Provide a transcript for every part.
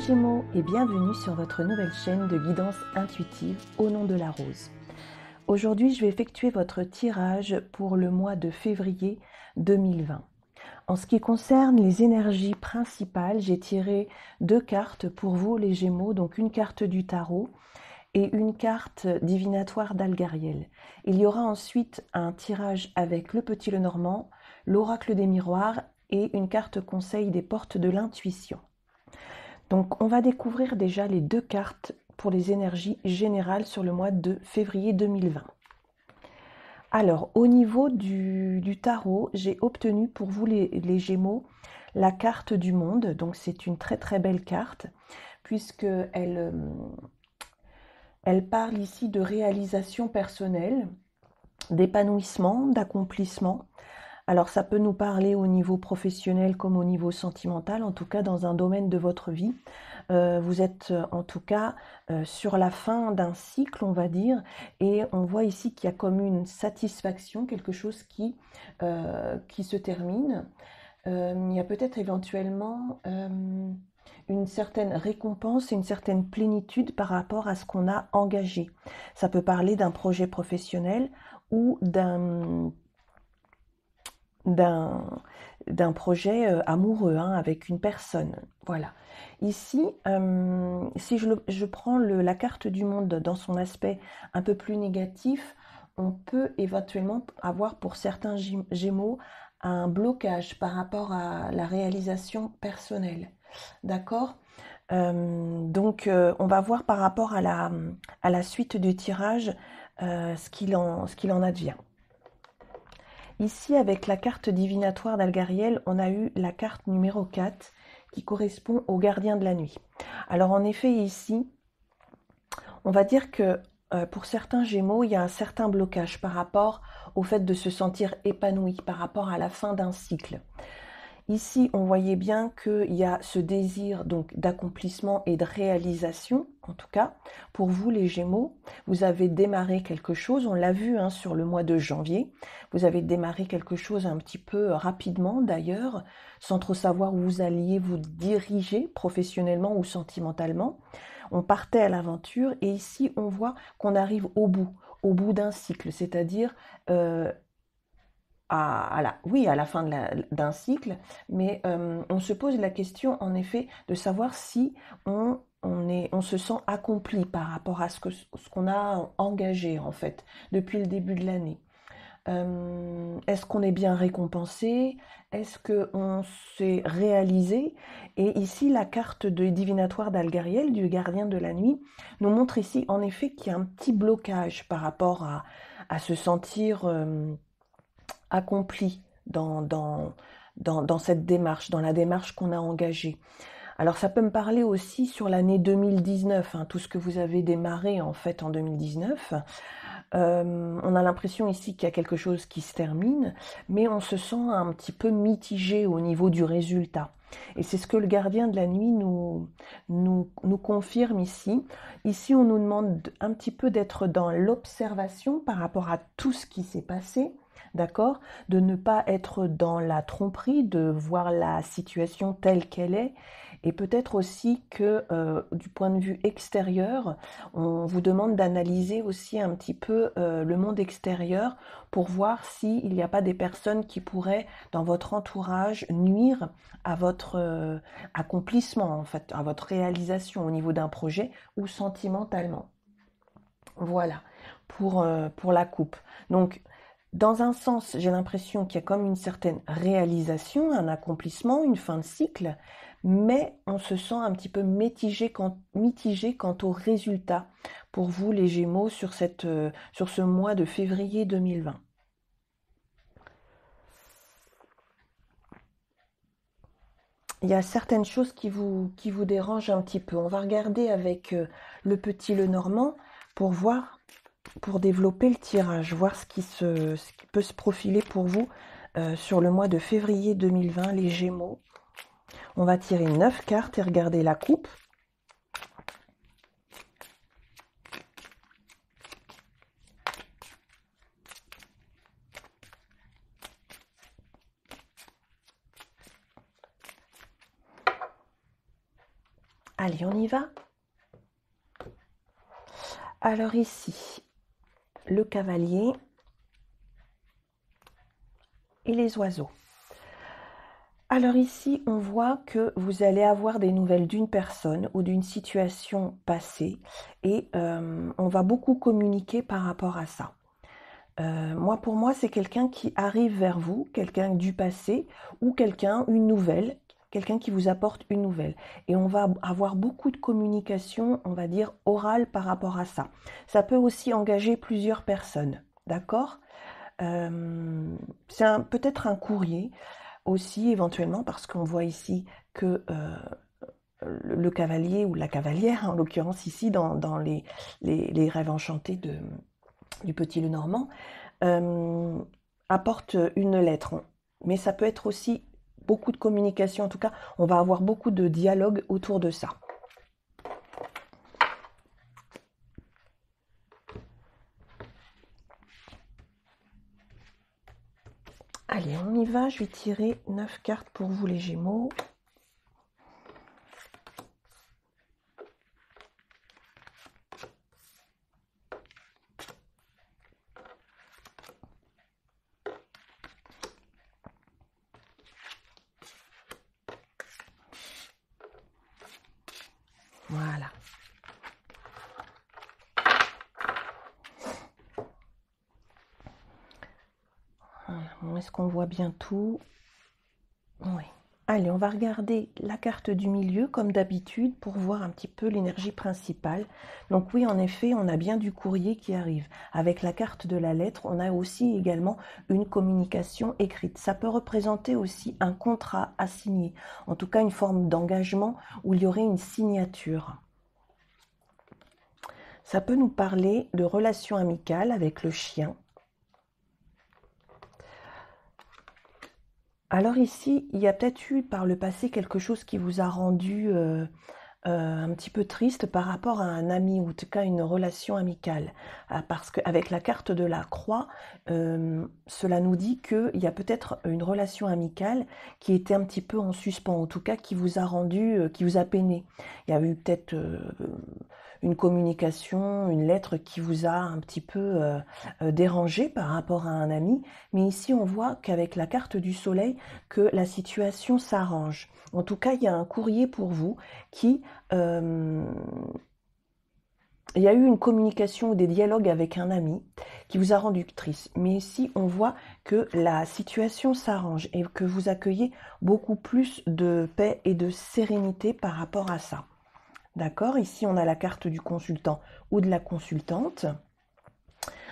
les Gémeaux et bienvenue sur votre nouvelle chaîne de guidance intuitive au nom de la rose. Aujourd'hui, je vais effectuer votre tirage pour le mois de février 2020. En ce qui concerne les énergies principales, j'ai tiré deux cartes pour vous les Gémeaux, donc une carte du tarot et une carte divinatoire d'Algariel. Il y aura ensuite un tirage avec le Petit Lenormand, l'oracle des miroirs et une carte conseil des portes de l'intuition. Donc on va découvrir déjà les deux cartes pour les énergies générales sur le mois de février 2020. Alors au niveau du, tarot, j'ai obtenu pour vous les, Gémeaux la carte du monde. Donc c'est une très très belle carte puisque elle, euh, elle parle ici de réalisation personnelle, d'épanouissement, d'accomplissement. Alors ça peut nous parler au niveau professionnel comme au niveau sentimental, en tout cas dans un domaine de votre vie. Euh, vous êtes euh, en tout cas euh, sur la fin d'un cycle, on va dire, et on voit ici qu'il y a comme une satisfaction, quelque chose qui, qui se termine. il y a peut-être éventuellement une certaine récompense, et une certaine plénitude par rapport à ce qu'on a engagé. Ça peut parler d'un projet professionnel ou d'un d'un projet euh, amoureux hein, avec une personne. Voilà. Ici, euh, si je, je prends la carte du monde dans son aspect un peu plus négatif, on peut éventuellement avoir pour certains gémeaux un blocage par rapport à la réalisation personnelle. D'accord euh, donc, on va voir par rapport à la, suite du tirage ce qu'il en, en, advient. Ici, avec la carte divinatoire d'Algariel, on a eu la carte numéro 4 qui correspond au gardien de la nuit. Alors en effet, ici, on va dire que euh, pour certains gémeaux, il y a un certain blocage par rapport au fait de se sentir épanoui, par rapport à la fin d'un cycle. Ici, on voyait bien qu'il y a ce désir donc d'accomplissement et de réalisation, en tout cas. Pour vous, les Gémeaux, vous avez démarré quelque chose, on l'a vu hein, sur le mois de janvier, vous avez démarré quelque chose un petit peu euh, rapidement d'ailleurs, sans trop savoir où vous alliez vous diriger professionnellement ou sentimentalement. On partait à l'aventure et ici, on voit qu'on arrive au bout, au bout d'un cycle, c'est-à-dire... Euh, à, la, oui, à la fin d'un cycle, mais euh, on se pose la question, en effet, de savoir si on, est, on se sent accompli par rapport à ce qu'on ce qu'on a engagé, en fait, depuis le début de l'année. Euh, est-ce qu'on est bien récompensé Est-ce qu'on s'est réalisé Et ici, la carte de divinatoire d'Algariel, du gardien de la nuit, nous montre ici en effet qu'il y a un petit blocage par rapport à, se sentir euh, accompli dans, dans, dans, cette démarche, dans la démarche qu'on a engagée. Alors ça peut me parler aussi sur l'année 2019, hein, tout ce que vous avez démarré en fait en 2019. Euh, on a l'impression ici qu'il y a quelque chose qui se termine, mais on se sent un petit peu mitigé au niveau du résultat. Et c'est ce que le gardien de la nuit nous, nous, nous confirme ici. Ici, on nous demande un petit peu d'être dans l'observation par rapport à tout ce qui s'est passé, d'accord De ne pas être dans la tromperie, de voir la situation telle qu'elle est. Et peut-être aussi que euh, du point de vue extérieur, on vous demande d'analyser aussi un petit peu euh, le monde extérieur pour voir s'il n'y a pas des personnes qui pourraient, dans votre entourage, nuire à votre euh, accomplissement, en fait, à votre réalisation au niveau d'un projet ou sentimentalement. Voilà, pour, pour la coupe. Donc, dans un sens, j'ai l'impression qu'il y a comme une certaine réalisation, un accomplissement, une fin de cycle, mais on se sent un petit peu mitigé quant, mitigé quant au résultat pour vous les Gémeaux sur, cette, euh, sur ce mois de février 2020. il y a certaines choses qui vous, qui vous dérangent un petit peu. On va regarder avec euh, le petit Lenormand pour voir pour développer le tirage, voir ce qui, peut se profiler pour vous euh, sur le mois de février 2020, les Gémeaux. On va tirer 9 cartes et regarder la coupe. Allez, on y va. Alors ici, le cavalier et les oiseaux. Alors ici, on voit que vous allez avoir des nouvelles d'une personne ou d'une situation passée et euh, on va beaucoup communiquer par rapport à ça. Euh, moi, pour moi, c'est quelqu'un qui arrive vers vous, quelqu'un du passé ou quelqu'un, une nouvelle quelqu'un qui vous apporte une nouvelle. Et on va avoir beaucoup de communication, on va dire, orale par rapport à ça. Ça peut aussi engager plusieurs personnes, d'accord euh, C'est peut-être un courrier aussi éventuellement, parce qu'on voit ici que... Euh, le cavalier ou la cavalière, en l'occurrence ici dans, les, les, rêves enchantés de, du petit Lenormand, normand, euh, apporte une lettre. Mais ça peut être aussi beaucoup de communication, en tout cas, on va avoir beaucoup de dialogue autour de ça. Allez, on y va, je vais tirer 9 cartes pour vous les Gémeaux. Voilà. Est-ce qu'on voit bien tout Allez, on va regarder la carte du milieu comme d'habitude pour voir un petit peu l'énergie principale. Donc oui, en effet, on a bien du courrier qui arrive. Avec la carte de la lettre, on a aussi également une communication écrite. Ça peut représenter aussi un contrat à signer, en tout cas une forme d'engagement où il y aurait une signature. Ça peut nous parler de relations amicales avec le chien, Alors ici, il y a peut-être eu par le passé quelque chose qui vous a rendu euh, euh, un petit peu triste par rapport à un ami, ou en tout cas une relation amicale. Ah, parce qu'avec la carte de la croix, euh, cela nous dit qu'il y a peut-être une relation amicale qui était un petit peu en suspens, en tout cas qui vous a rendu, euh, qui vous a peiné. Il y a eu peut-être une communication, une lettre qui vous a un petit peu dérangé par rapport à un ami. Mais ici, on voit qu'avec la carte du soleil, que la situation s'arrange. En tout cas, il y a un courrier pour vous qui euh, il y a eu une communication ou des dialogues avec un ami qui vous a rendu triste. Mais ici, on voit que la situation s'arrange et que vous accueillez beaucoup plus de paix et de sérénité par rapport à ça. D'accord Ici, on a la carte du consultant ou de la consultante.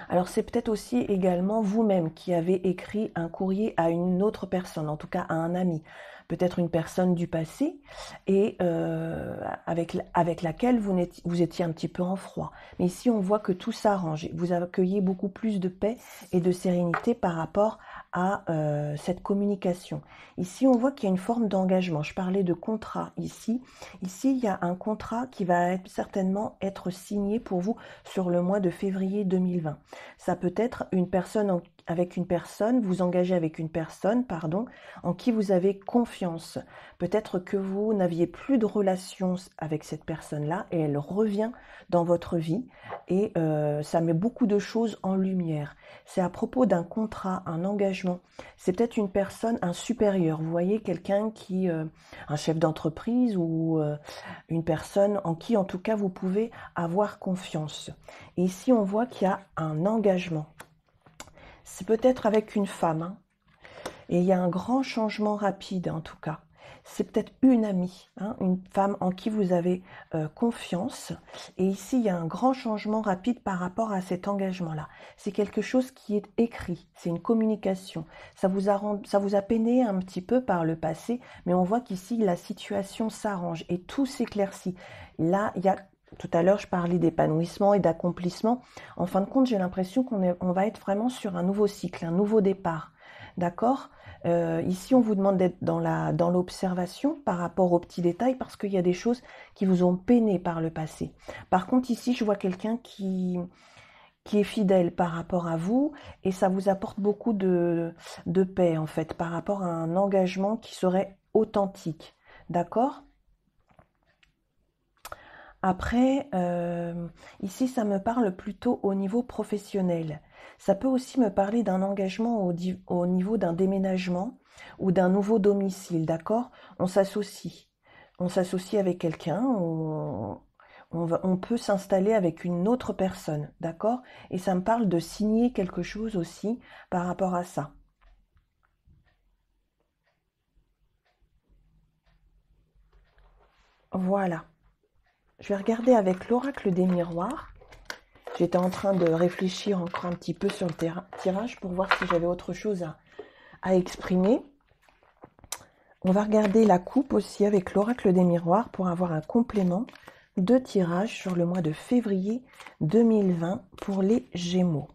Alors, c'est peut-être aussi également vous-même qui avez écrit un courrier à une autre personne, en tout cas à un ami, peut-être une personne du passé et euh, avec, avec laquelle vous, vous étiez un petit peu en froid. Mais ici, on voit que tout s'arrange. Vous accueillez beaucoup plus de paix et de sérénité par rapport à euh, cette communication. Ici, on voit qu'il y a une forme d'engagement. Je parlais de contrat ici. Ici, il y a un contrat qui va certainement être signé pour vous sur le mois de février 2020. Ça peut être une personne en avec une personne, vous engagez avec une personne, pardon, en qui vous avez confiance. Peut-être que vous n'aviez plus de relations avec cette personne-là et elle revient dans votre vie et euh, ça met beaucoup de choses en lumière. C'est à propos d'un contrat, un engagement. C'est peut-être une personne, un supérieur, vous voyez, quelqu'un qui, euh, un chef d'entreprise ou euh, une personne en qui en tout cas vous pouvez avoir confiance. Et ici on voit qu'il y a un engagement c'est peut-être avec une femme. Hein. Et il y a un grand changement rapide en tout cas. C'est peut-être une amie, hein, une femme en qui vous avez euh, confiance. Et ici, il y a un grand changement rapide par rapport à cet engagement-là. C'est quelque chose qui est écrit, c'est une communication. Ça vous, a, ça vous a peiné un petit peu par le passé, mais on voit qu'ici, la situation s'arrange et tout s'éclaircit. Là, il y a tout à l'heure, je parlais d'épanouissement et d'accomplissement. En fin de compte, j'ai l'impression qu'on va être vraiment sur un nouveau cycle, un nouveau départ. D'accord euh, Ici, on vous demande d'être dans, l'observation par rapport aux petits détails parce qu'il y a des choses qui vous ont peiné par le passé. Par contre, ici, je vois quelqu'un qui, est fidèle par rapport à vous et ça vous apporte beaucoup de paix en fait par rapport à un engagement qui serait authentique. D'accord après, euh, ici, ça me parle plutôt au niveau professionnel. Ça peut aussi me parler d'un engagement au, niveau d'un déménagement ou d'un nouveau domicile, d'accord On s'associe. On s'associe avec quelqu'un, on, peut s'installer avec une autre personne, d'accord Et ça me parle de signer quelque chose aussi par rapport à ça. Voilà. Je vais regarder avec l'oracle des miroirs. J'étais en train de réfléchir encore un petit peu sur le tirage pour voir si j'avais autre chose à, à exprimer. On va regarder la coupe aussi avec l'oracle des miroirs pour avoir un complément de tirage sur le mois de février 2020 pour les Gémeaux.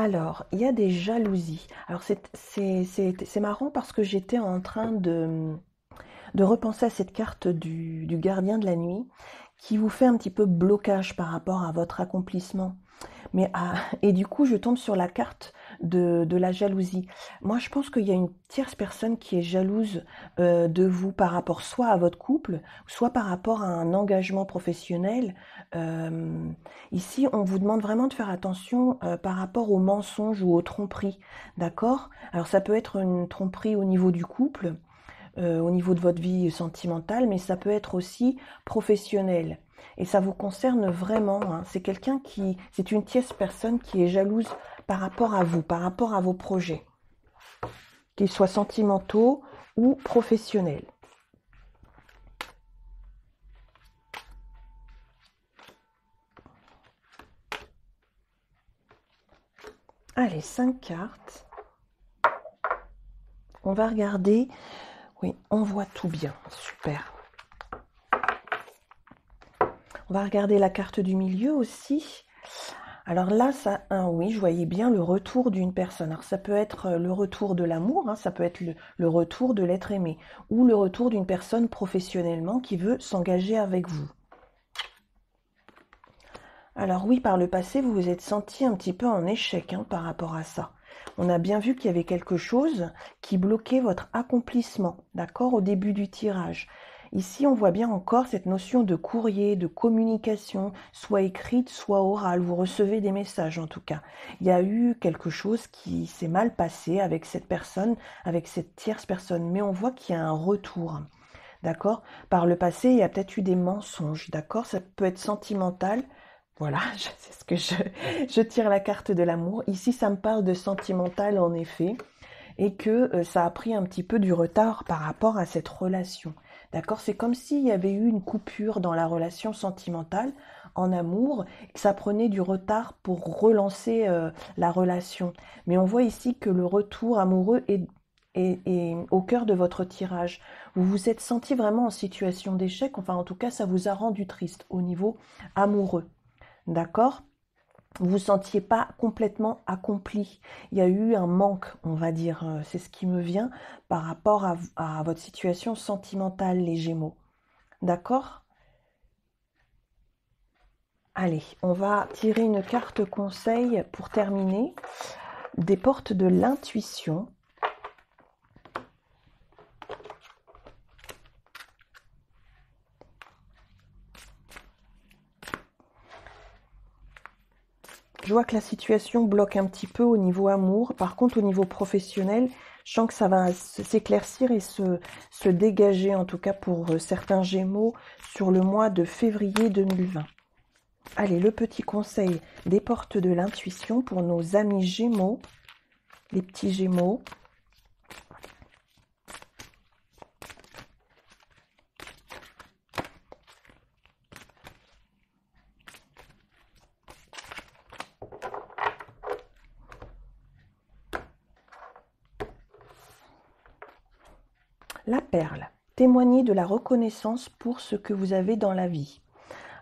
Alors, il y a des jalousies. Alors, c'est marrant parce que j'étais en train de, de, repenser à cette carte du, du, gardien de la nuit qui vous fait un petit peu blocage par rapport à votre accomplissement. Mais, ah, et du coup, je tombe sur la carte de, la jalousie. Moi, je pense qu'il y a une tierce personne qui est jalouse euh, de vous par rapport soit à votre couple, soit par rapport à un engagement professionnel. Euh, ici, on vous demande vraiment de faire attention euh, par rapport aux mensonges ou aux tromperies. D'accord Alors, ça peut être une tromperie au niveau du couple. au niveau de votre vie sentimentale, mais ça peut être aussi professionnel. Et ça vous concerne vraiment. Hein. C'est quelqu'un qui, c'est une tierce personne qui est jalouse par rapport à vous, par rapport à vos projets, qu'ils soient sentimentaux ou professionnels. Allez, cinq cartes. On va regarder. Oui, on voit tout bien. Super. On va regarder la carte du milieu aussi. Alors là, ça, hein, oui, je voyais bien le retour d'une personne. Alors ça peut être euh, le retour de l'amour, hein, ça peut être le, retour de l'être aimé, ou le retour d'une personne professionnellement qui veut s'engager avec vous. Alors oui, par le passé, vous vous êtes senti un petit peu en échec hein, par rapport à ça. On a bien vu qu'il y avait quelque chose qui bloquait votre accomplissement, d'accord, au début du tirage. Ici, on voit bien encore cette notion de courrier, de communication, soit écrite, soit orale. Vous recevez des messages en tout cas. Il y a eu quelque chose qui s'est mal passé avec cette personne, avec cette tierce personne, mais on voit qu'il y a un retour. D'accord Par le passé, il y a peut-être eu des mensonges. D'accord Ça peut être sentimental. Voilà, c'est ce que je, tire la carte de l'amour. Ici, ça me parle de sentimental en effet. Et que euh, ça a pris un petit peu du retard par rapport à cette relation. D'accord C'est comme s'il y avait eu une coupure dans la relation sentimentale en amour, que ça prenait du retard pour relancer euh, la relation. Mais on voit ici que le retour amoureux est au cœur de votre tirage. Vous vous êtes senti vraiment en situation d'échec, enfin en tout cas ça vous a rendu triste au niveau amoureux. D'accord vous vous sentiez pas complètement accompli. Il y a eu un manque, on va dire, euh, c'est ce qui me vient par rapport à, à votre situation sentimentale, les Gémeaux. D'accord Allez, on va tirer une carte conseil pour terminer. Des portes de l'intuition. je vois que la situation bloque un petit peu au niveau amour. Par contre, au niveau professionnel, je sens que ça va s'éclaircir et se, se dégager, en tout cas pour euh, certains Gémeaux, sur le mois de février 2020. Allez, le petit conseil des portes de l'intuition pour nos amis Gémeaux, les petits Gémeaux. perle. témoigner de la reconnaissance pour ce que vous avez dans la vie.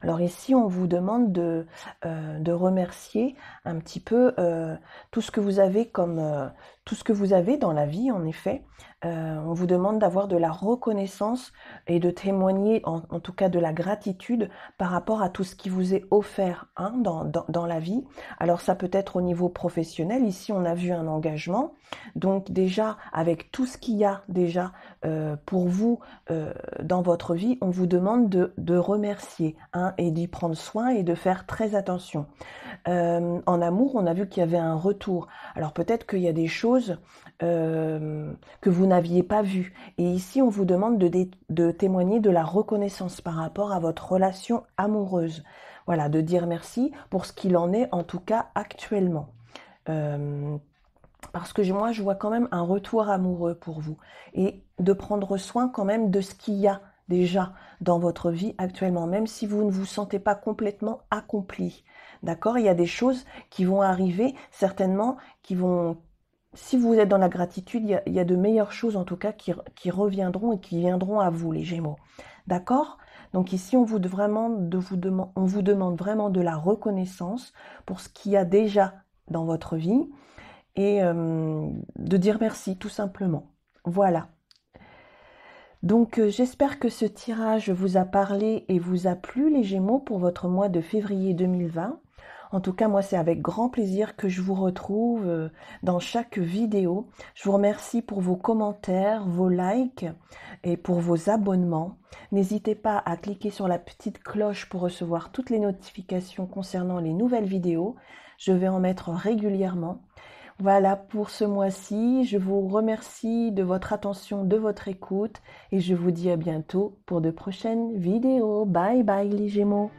Alors ici, on vous demande de, euh, remercier un petit peu euh, tout ce que vous avez comme euh, tout ce que vous avez dans la vie, en effet. on vous demande d'avoir de la reconnaissance et de témoigner, en, tout cas de la gratitude par rapport à tout ce qui vous est offert hein, dans, la vie. Alors ça peut être au niveau professionnel. Ici, on a vu un engagement. Donc déjà, avec tout ce qu'il y a déjà euh, pour vous euh, dans votre vie, on vous demande de, remercier hein, et d'y prendre soin et de faire très attention. Euh, en amour, on a vu qu'il y avait un retour. Alors peut-être qu'il y a des choses que vous n'aviez pas vues. Et ici, on vous demande de, de témoigner de la reconnaissance par rapport à votre relation amoureuse. Voilà, de dire merci pour ce qu'il en est en tout cas actuellement parce que moi, je vois quand même un retour amoureux pour vous et de prendre soin quand même de ce qu'il y a déjà dans votre vie actuellement, même si vous ne vous sentez pas complètement accompli. D'accord Il y a des choses qui vont arriver, certainement, qui vont... Si vous êtes dans la gratitude, il y a, de meilleures choses, en tout cas, qui, reviendront et qui viendront à vous, les Gémeaux. D'accord Donc ici, on vous, vraiment on vous demande vraiment de la reconnaissance pour ce qu'il y a déjà dans votre vie et euh, de dire merci tout simplement. Voilà. Donc euh, j'espère que ce tirage vous a parlé et vous a plu les Gémeaux pour votre mois de février 2020. En tout cas, moi, c'est avec grand plaisir que je vous retrouve euh, dans chaque vidéo. Je vous remercie pour vos commentaires, vos likes et pour vos abonnements. N'hésitez pas à cliquer sur la petite cloche pour recevoir toutes les notifications concernant les nouvelles vidéos. Je vais en mettre régulièrement. Voilà pour ce mois-ci. Je vous remercie de votre attention, de votre écoute et je vous dis à bientôt pour de prochaines vidéos. Bye bye les Gémeaux.